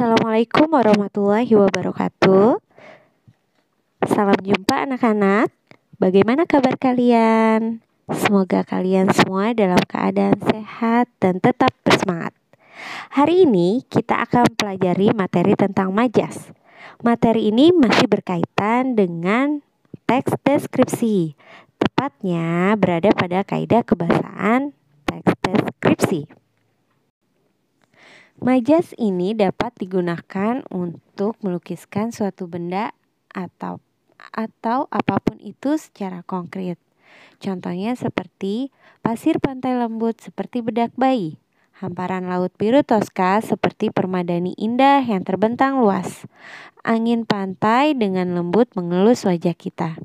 Assalamualaikum warahmatullahi wabarakatuh. Salam jumpa anak-anak. Bagaimana kabar kalian? Semoga kalian semua dalam keadaan sehat dan tetap bersemangat. Hari ini kita akan pelajari materi tentang majas. Materi ini masih berkaitan dengan teks deskripsi. Tepatnya berada pada kaidah kebahasaan teks deskripsi. Majas ini dapat digunakan untuk melukiskan suatu benda atau atau apapun itu secara konkret. Contohnya seperti pasir pantai lembut seperti bedak bayi, hamparan laut biru toska seperti permadani indah yang terbentang luas, angin pantai dengan lembut mengelus wajah kita.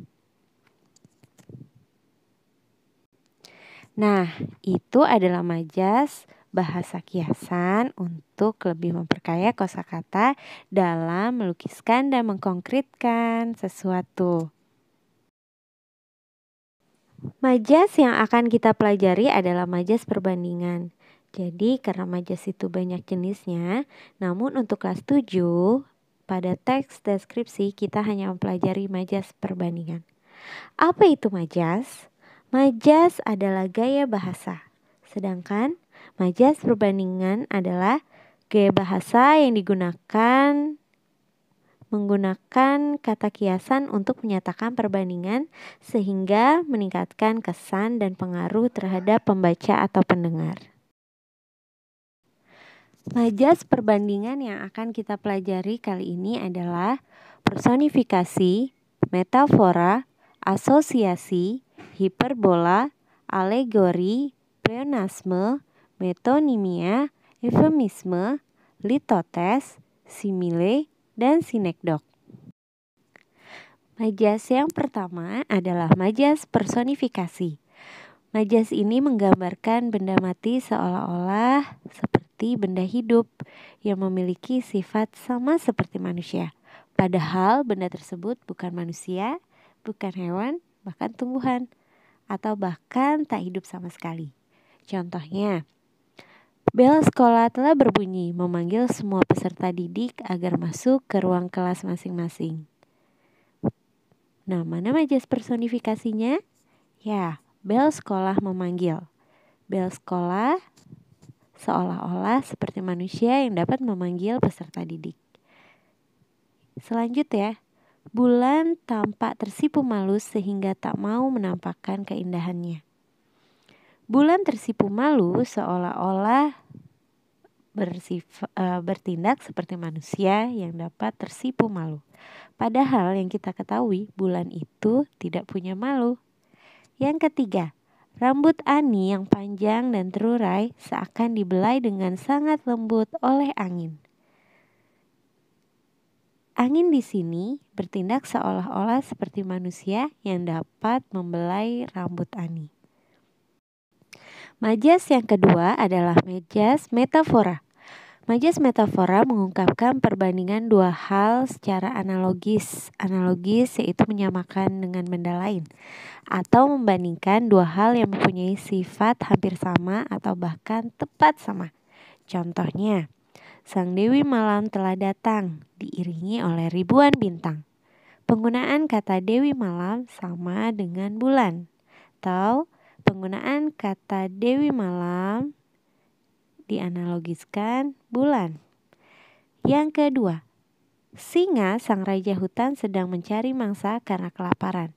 Nah, itu adalah majas bahasa kiasan untuk lebih memperkaya kosakata dalam melukiskan dan mengkonkretkan sesuatu. Majas yang akan kita pelajari adalah majas perbandingan. Jadi karena majas itu banyak jenisnya, namun untuk kelas 7 pada teks deskripsi kita hanya mempelajari majas perbandingan. Apa itu majas? Majas adalah gaya bahasa, sedangkan Majas perbandingan adalah gaya bahasa yang digunakan menggunakan kata kiasan untuk menyatakan perbandingan sehingga meningkatkan kesan dan pengaruh terhadap pembaca atau pendengar. Majas perbandingan yang akan kita pelajari kali ini adalah personifikasi, metafora, asosiasi, hiperbola, alegori, pleonasme, metonimia, eufemisme, litotes, simile, dan sinekdok. Majas yang pertama adalah majas personifikasi. Majas ini menggambarkan benda mati seolah-olah seperti benda hidup yang memiliki sifat sama seperti manusia. Padahal benda tersebut bukan manusia, bukan hewan, bahkan tumbuhan, atau bahkan tak hidup sama sekali. Contohnya, Bel sekolah telah berbunyi, memanggil semua peserta didik agar masuk ke ruang kelas masing-masing. Nah, mana majas personifikasinya? Ya, bel sekolah memanggil. Bel sekolah seolah-olah seperti manusia yang dapat memanggil peserta didik. Selanjutnya, bulan tampak tersipu malu sehingga tak mau menampakkan keindahannya. Bulan tersipu malu seolah-olah bersif, uh, bertindak seperti manusia yang dapat tersipu malu. Padahal yang kita ketahui bulan itu tidak punya malu. Yang ketiga, rambut Ani yang panjang dan terurai seakan dibelai dengan sangat lembut oleh angin. Angin di sini bertindak seolah-olah seperti manusia yang dapat membelai rambut Ani. Majas yang kedua adalah majas metafora. Majas metafora mengungkapkan perbandingan dua hal secara analogis. Analogis yaitu menyamakan dengan benda lain atau membandingkan dua hal yang mempunyai sifat hampir sama atau bahkan tepat sama. Contohnya, sang dewi malam telah datang diiringi oleh ribuan bintang. Penggunaan kata dewi malam sama dengan bulan. Atau penggunaan kata dewi malam dianalogiskan bulan. Yang kedua, singa sang raja hutan sedang mencari mangsa karena kelaparan.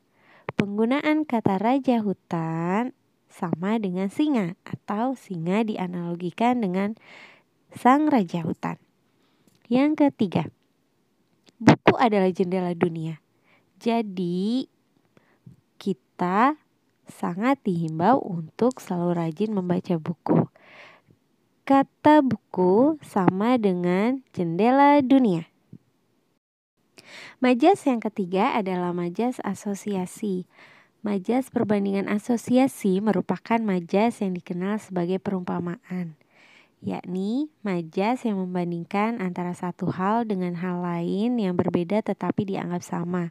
Penggunaan kata raja hutan sama dengan singa atau singa dianalogikan dengan sang raja hutan. Yang ketiga, buku adalah jendela dunia. Jadi, kita sangat dihimbau untuk selalu rajin membaca buku. Kata buku sama dengan jendela dunia. Majas yang ketiga adalah majas asosiasi. Majas perbandingan asosiasi merupakan majas yang dikenal sebagai perumpamaan yakni majas yang membandingkan antara satu hal dengan hal lain yang berbeda tetapi dianggap sama.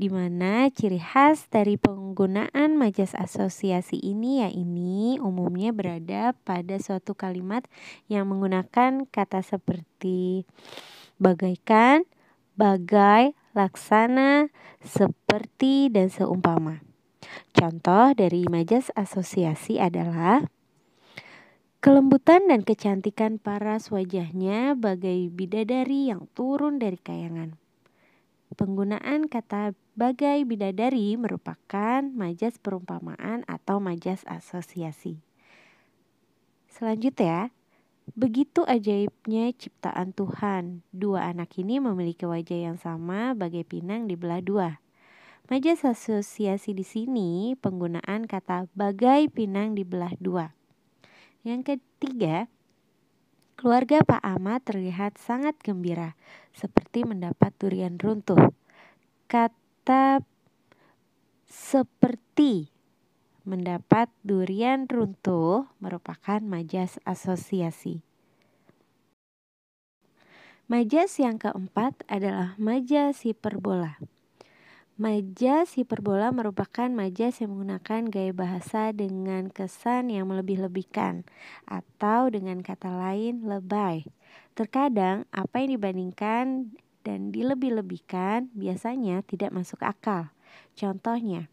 Di mana ciri khas dari penggunaan majas asosiasi ini ya ini umumnya berada pada suatu kalimat yang menggunakan kata seperti bagaikan, bagai, laksana, seperti dan seumpama. Contoh dari majas asosiasi adalah Kelembutan dan kecantikan paras wajahnya bagai bidadari yang turun dari kayangan. Penggunaan kata bagai bidadari merupakan majas perumpamaan atau majas asosiasi. Selanjutnya, begitu ajaibnya ciptaan Tuhan. Dua anak ini memiliki wajah yang sama bagai pinang belah dua. Majas asosiasi di sini penggunaan kata bagai pinang belah dua yang ketiga, keluarga Pak Ahmad terlihat sangat gembira, seperti mendapat durian runtuh. Kata seperti mendapat durian runtuh merupakan majas asosiasi. Majas yang keempat adalah majas hiperbola. Majas hiperbola merupakan majas yang menggunakan gaya bahasa dengan kesan yang melebih-lebihkan atau dengan kata lain lebay. Terkadang apa yang dibandingkan dan dilebih-lebihkan biasanya tidak masuk akal. Contohnya,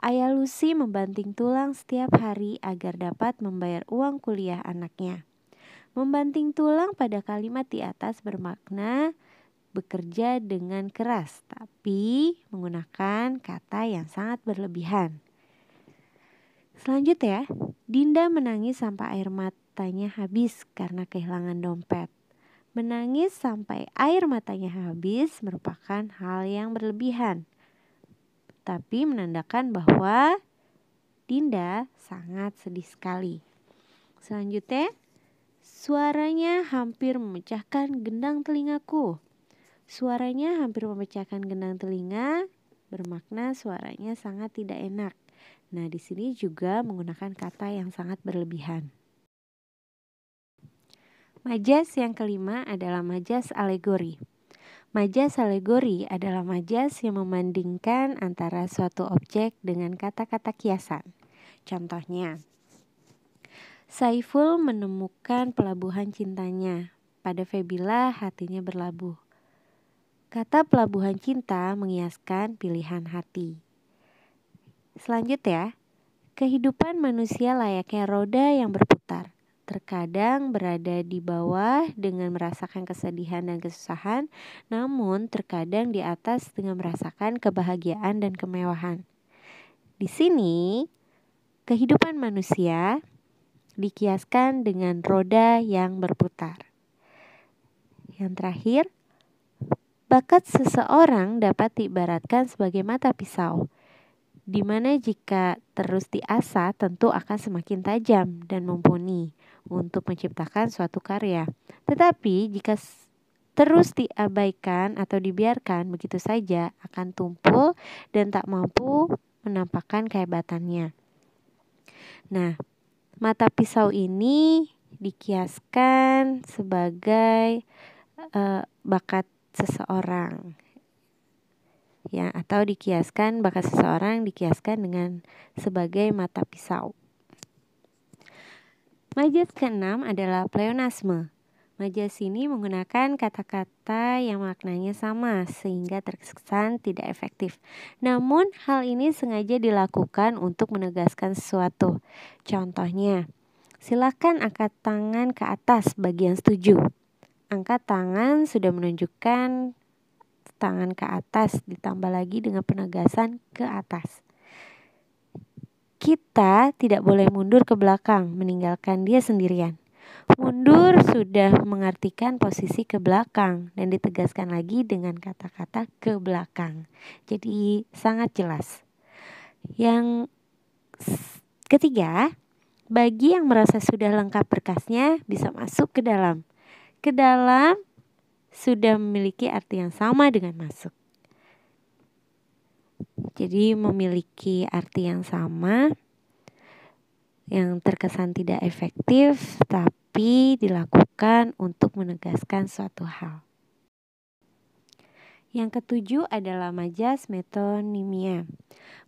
Ayah Lucy membanting tulang setiap hari agar dapat membayar uang kuliah anaknya. Membanting tulang pada kalimat di atas bermakna bekerja dengan keras, tapi menggunakan kata yang sangat berlebihan. Selanjutnya, Dinda menangis sampai air matanya habis karena kehilangan dompet. Menangis sampai air matanya habis merupakan hal yang berlebihan, tapi menandakan bahwa Dinda sangat sedih sekali. Selanjutnya, suaranya hampir memecahkan gendang telingaku. Suaranya hampir memecahkan genang telinga, bermakna suaranya sangat tidak enak. Nah, di sini juga menggunakan kata yang sangat berlebihan. Majas yang kelima adalah majas alegori. Majas alegori adalah majas yang membandingkan antara suatu objek dengan kata-kata kiasan. Contohnya, Saiful menemukan pelabuhan cintanya. Pada Febila hatinya berlabuh. Kata pelabuhan cinta mengiaskan pilihan hati. Selanjutnya, kehidupan manusia layaknya roda yang berputar. Terkadang berada di bawah dengan merasakan kesedihan dan kesusahan, namun terkadang di atas dengan merasakan kebahagiaan dan kemewahan. Di sini, kehidupan manusia dikiaskan dengan roda yang berputar. Yang terakhir, Bakat seseorang dapat diibaratkan sebagai mata pisau, di mana jika terus diasah tentu akan semakin tajam dan mumpuni untuk menciptakan suatu karya. Tetapi jika terus diabaikan atau dibiarkan begitu saja akan tumpul dan tak mampu menampakkan kehebatannya. Nah, mata pisau ini dikiaskan sebagai uh, bakat seseorang ya atau dikiaskan bakat seseorang dikiaskan dengan sebagai mata pisau. Majas keenam adalah pleonasme. Majas ini menggunakan kata-kata yang maknanya sama sehingga terkesan tidak efektif. Namun hal ini sengaja dilakukan untuk menegaskan sesuatu. Contohnya, silakan angkat tangan ke atas bagian setuju angkat tangan sudah menunjukkan tangan ke atas ditambah lagi dengan penegasan ke atas. Kita tidak boleh mundur ke belakang meninggalkan dia sendirian. Mundur sudah mengartikan posisi ke belakang dan ditegaskan lagi dengan kata-kata ke belakang. Jadi sangat jelas. Yang ketiga, bagi yang merasa sudah lengkap berkasnya bisa masuk ke dalam ke dalam sudah memiliki arti yang sama dengan masuk. Jadi memiliki arti yang sama yang terkesan tidak efektif tapi dilakukan untuk menegaskan suatu hal. Yang ketujuh adalah majas metonimia.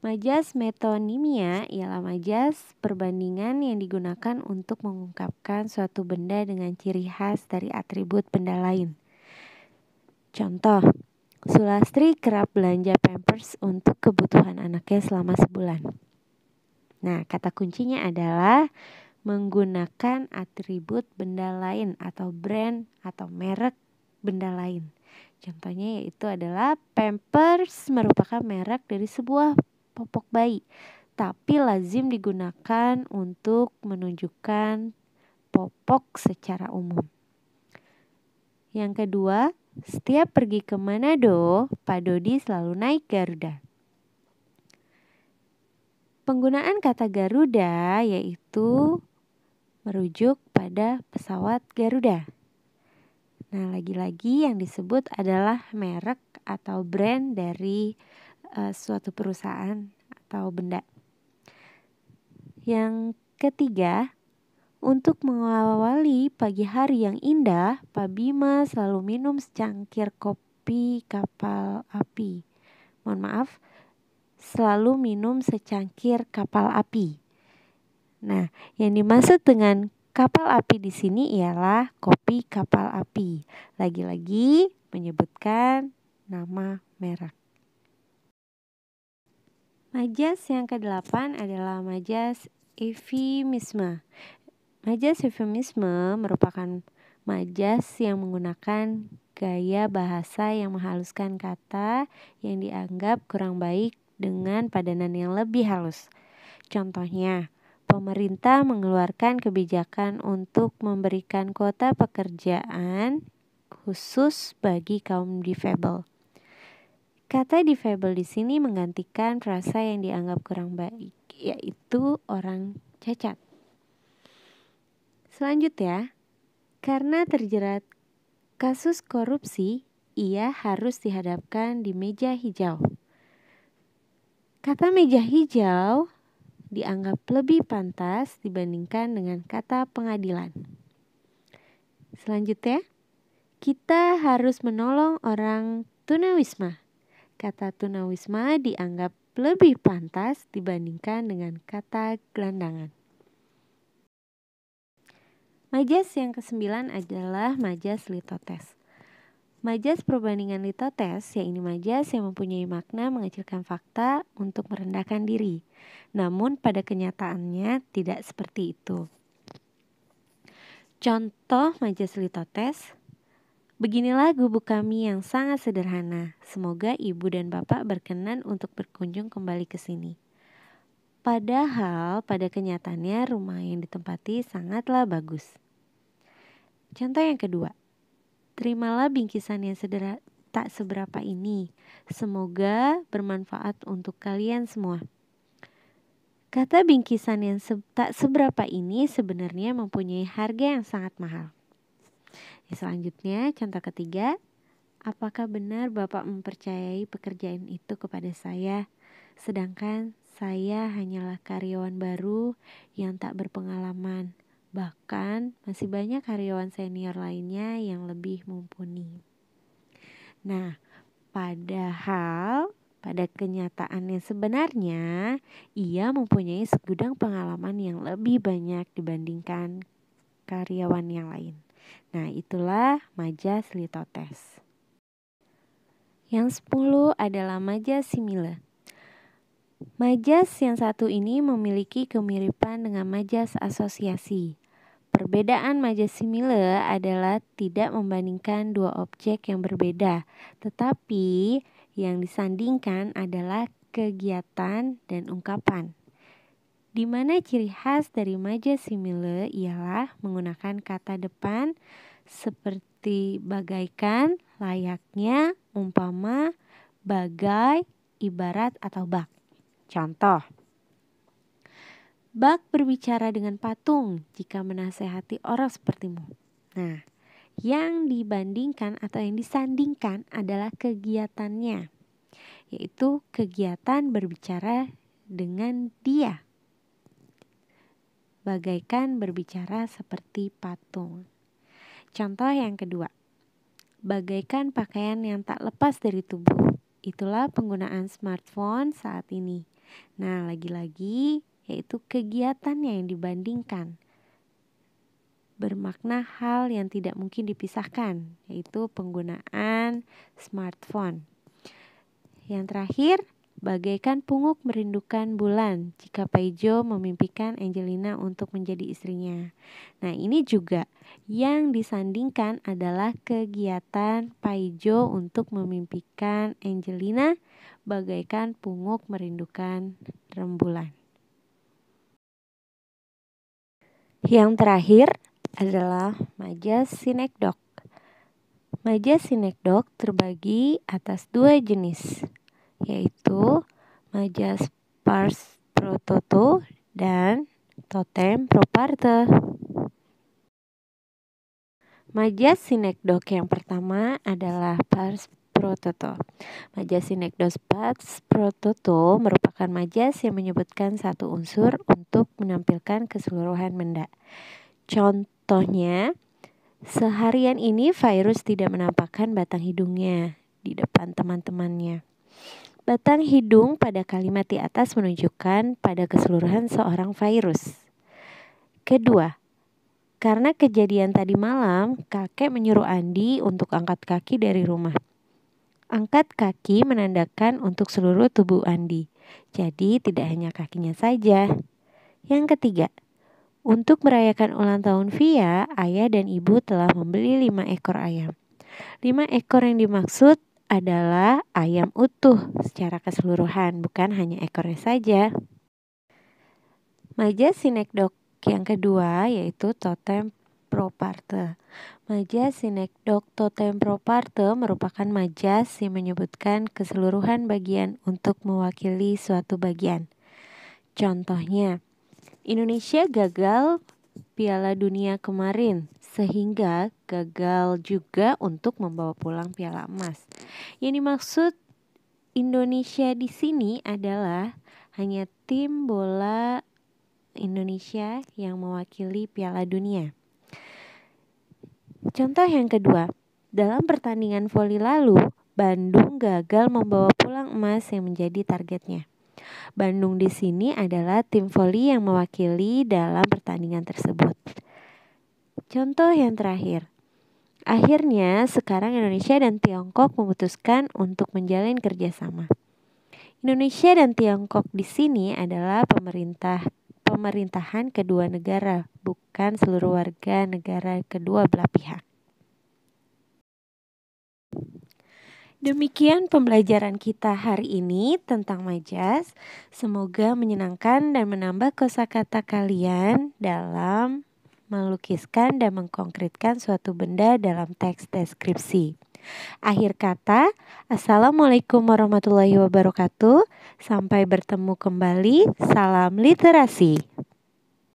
Majas metonimia ialah majas perbandingan yang digunakan untuk mengungkapkan suatu benda dengan ciri khas dari atribut benda lain. Contoh, Sulastri kerap belanja Pampers untuk kebutuhan anaknya selama sebulan. Nah, kata kuncinya adalah menggunakan atribut benda lain atau brand atau merek benda lain. Contohnya yaitu adalah Pampers merupakan merek dari sebuah popok bayi, tapi lazim digunakan untuk menunjukkan popok secara umum. Yang kedua, setiap pergi ke Manado, Pak Dodi selalu naik Garuda. Penggunaan kata Garuda yaitu merujuk pada pesawat Garuda. Nah, lagi-lagi yang disebut adalah merek atau brand dari uh, suatu perusahaan atau benda. Yang ketiga, untuk mengawali pagi hari yang indah, Pak Bima selalu minum secangkir kopi kapal api. Mohon maaf, selalu minum secangkir kapal api. Nah, yang dimaksud dengan Kapal api di sini ialah kopi kapal api. Lagi-lagi menyebutkan nama merek. Majas yang ke-8 adalah majas eufemisme. Majas eufemisme merupakan majas yang menggunakan gaya bahasa yang menghaluskan kata yang dianggap kurang baik dengan padanan yang lebih halus. Contohnya, pemerintah mengeluarkan kebijakan untuk memberikan kuota pekerjaan khusus bagi kaum difabel. Kata difabel di sini menggantikan frasa yang dianggap kurang baik, yaitu orang cacat. Selanjutnya, karena terjerat kasus korupsi, ia harus dihadapkan di meja hijau. Kata meja hijau dianggap lebih pantas dibandingkan dengan kata pengadilan. Selanjutnya, kita harus menolong orang tunawisma. Kata tunawisma dianggap lebih pantas dibandingkan dengan kata gelandangan. Majas yang kesembilan adalah majas litotes. Majas perbandingan litotes, yaitu majas yang mempunyai makna mengecilkan fakta untuk merendahkan diri. Namun pada kenyataannya tidak seperti itu. Contoh majas litotes, Beginilah gubuk kami yang sangat sederhana. Semoga ibu dan bapak berkenan untuk berkunjung kembali ke sini. Padahal pada kenyataannya rumah yang ditempati sangatlah bagus. Contoh yang kedua, Terimalah bingkisan yang sedera tak seberapa ini. Semoga bermanfaat untuk kalian semua. Kata bingkisan yang se tak seberapa ini sebenarnya mempunyai harga yang sangat mahal. Ya, selanjutnya, contoh ketiga, apakah benar Bapak mempercayai pekerjaan itu kepada saya, sedangkan saya hanyalah karyawan baru yang tak berpengalaman Bahkan masih banyak karyawan senior lainnya yang lebih mumpuni. Nah, padahal pada kenyataannya sebenarnya ia mempunyai segudang pengalaman yang lebih banyak dibandingkan karyawan yang lain. Nah, itulah Majas Litotes. Yang sepuluh adalah Majas Simile. Majas yang satu ini memiliki kemiripan dengan Majas Asosiasi. Perbedaan majasimile adalah tidak membandingkan dua objek yang berbeda, tetapi yang disandingkan adalah kegiatan dan ungkapan. Di mana ciri khas dari majasimile ialah menggunakan kata depan seperti bagaikan, layaknya, umpama, bagai, ibarat atau bak. Contoh Bak berbicara dengan patung jika menasehati orang sepertimu. Nah, yang dibandingkan atau yang disandingkan adalah kegiatannya, yaitu kegiatan berbicara dengan dia. Bagaikan berbicara seperti patung. Contoh yang kedua, bagaikan pakaian yang tak lepas dari tubuh. Itulah penggunaan smartphone saat ini. Nah, lagi-lagi yaitu kegiatannya yang dibandingkan. Bermakna hal yang tidak mungkin dipisahkan, yaitu penggunaan smartphone. Yang terakhir, bagaikan punguk merindukan bulan jika Paijo memimpikan Angelina untuk menjadi istrinya. Nah, ini juga yang disandingkan adalah kegiatan Paijo untuk memimpikan Angelina bagaikan punguk merindukan rembulan. Yang terakhir adalah majas sinekdok. Majas sinekdok terbagi atas dua jenis, yaitu majas pars prototo dan totem proparte. Majas sinekdok yang pertama adalah pars Prototo. Majas Synecdoche Prototo merupakan majas yang menyebutkan satu unsur untuk menampilkan keseluruhan benda. Contohnya, seharian ini virus tidak menampakkan batang hidungnya di depan teman-temannya. Batang hidung pada kalimat di atas menunjukkan pada keseluruhan seorang virus. Kedua, karena kejadian tadi malam, kakek menyuruh Andi untuk angkat kaki dari rumah. Angkat kaki menandakan untuk seluruh tubuh Andi. Jadi tidak hanya kakinya saja. Yang ketiga, untuk merayakan ulang tahun Via, ayah dan ibu telah membeli lima ekor ayam. Lima ekor yang dimaksud adalah ayam utuh secara keseluruhan, bukan hanya ekornya saja. Maja Sinekdok yang kedua yaitu totem pro Majas Sinekdok Totem Proparte merupakan majas yang menyebutkan keseluruhan bagian untuk mewakili suatu bagian. Contohnya, Indonesia gagal Piala Dunia kemarin, sehingga gagal juga untuk membawa pulang piala emas. Yang dimaksud Indonesia di sini adalah hanya tim bola Indonesia yang mewakili Piala Dunia. Contoh yang kedua, dalam pertandingan voli lalu, Bandung gagal membawa pulang emas yang menjadi targetnya. Bandung di sini adalah tim voli yang mewakili dalam pertandingan tersebut. Contoh yang terakhir, Akhirnya, sekarang Indonesia dan Tiongkok memutuskan untuk menjalin kerjasama. Indonesia dan Tiongkok di sini adalah pemerintah pemerintahan kedua negara, bukan seluruh warga negara kedua belah pihak. Demikian pembelajaran kita hari ini tentang majas. Semoga menyenangkan dan menambah kosakata kalian dalam melukiskan dan mengkonkretkan suatu benda dalam teks deskripsi. Akhir kata, Assalamualaikum warahmatullahi wabarakatuh. Sampai bertemu kembali. Salam literasi.